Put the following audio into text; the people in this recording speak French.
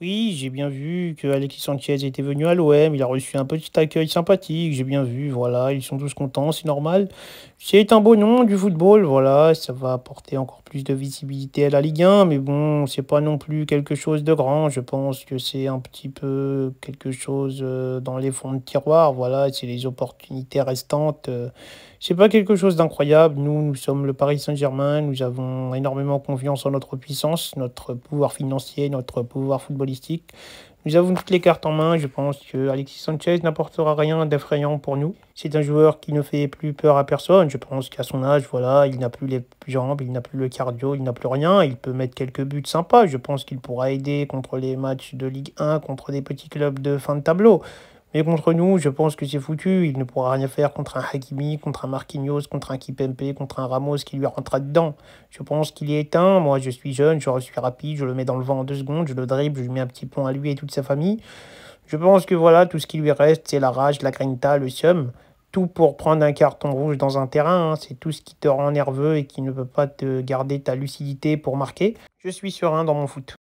Oui, j'ai bien vu que Alexis Sanchez était venu à l'OM, il a reçu un petit accueil sympathique, j'ai bien vu, voilà, ils sont tous contents, c'est normal. C'est un beau nom du football, voilà, ça va apporter encore plus de visibilité à la Ligue 1, mais bon, c'est pas non plus quelque chose de grand, je pense que c'est un petit peu quelque chose euh, dans les fonds de tiroir, voilà, c'est les opportunités restantes. Euh, c'est pas quelque chose d'incroyable, nous, nous sommes le Paris Saint-Germain, nous avons énormément confiance en notre puissance, notre pouvoir financier, notre pouvoir football nous avons toutes les cartes en main. Je pense que Alexis Sanchez n'apportera rien d'effrayant pour nous. C'est un joueur qui ne fait plus peur à personne. Je pense qu'à son âge, voilà, il n'a plus les jambes, il n'a plus le cardio, il n'a plus rien. Il peut mettre quelques buts sympas. Je pense qu'il pourra aider contre les matchs de Ligue 1, contre des petits clubs de fin de tableau. Mais contre nous, je pense que c'est foutu. Il ne pourra rien faire contre un Hakimi, contre un Marquinhos, contre un Kipempe, contre un Ramos qui lui rentra dedans. Je pense qu'il est éteint. Moi, je suis jeune, je suis rapide, je le mets dans le vent en deux secondes, je le dribble, je mets un petit pont à lui et toute sa famille. Je pense que voilà, tout ce qui lui reste, c'est la rage, la grinta, le seum. Tout pour prendre un carton rouge dans un terrain. Hein. C'est tout ce qui te rend nerveux et qui ne peut pas te garder ta lucidité pour marquer. Je suis serein dans mon foot.